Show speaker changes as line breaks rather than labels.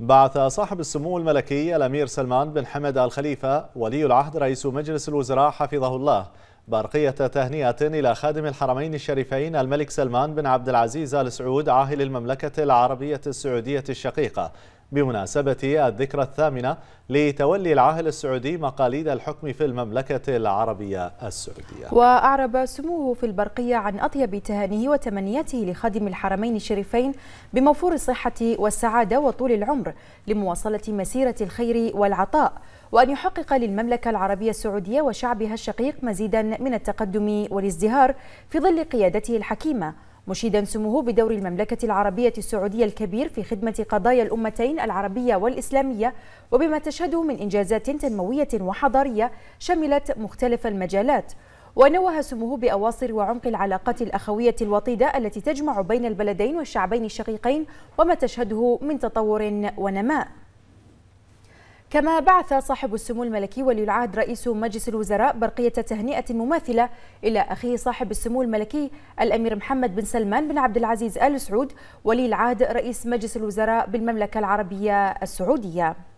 بعث صاحب السمو الملكي الأمير سلمان بن حمد الخليفة ولي العهد رئيس مجلس الوزراء حفظه الله برقية تهنئة إلى خادم الحرمين الشريفين الملك سلمان بن عبد العزيز آل سعود عاهل المملكة العربية السعودية الشقيقة بمناسبة الذكرى الثامنة لتولي العاهل السعودي مقاليد الحكم في المملكة العربية السعودية
وأعرب سموه في البرقية عن أطيب تهانيه وتمنياته لخادم الحرمين الشريفين بموفور الصحة والسعادة وطول العمر لمواصلة مسيرة الخير والعطاء وأن يحقق للمملكة العربية السعودية وشعبها الشقيق مزيدا من التقدم والازدهار في ظل قيادته الحكيمة مشيدا سموه بدور المملكة العربية السعودية الكبير في خدمة قضايا الأمتين العربية والإسلامية وبما تشهده من إنجازات تنموية وحضارية شملت مختلف المجالات ونوه سموه بأواصر وعمق العلاقات الأخوية الوطيدة التي تجمع بين البلدين والشعبين الشقيقين وما تشهده من تطور ونماء كما بعث صاحب السمو الملكي ولي العهد رئيس مجلس الوزراء برقية تهنئة مماثلة إلى أخيه صاحب السمو الملكي الأمير محمد بن سلمان بن عبد العزيز آل سعود ولي العهد رئيس مجلس الوزراء بالمملكة العربية السعودية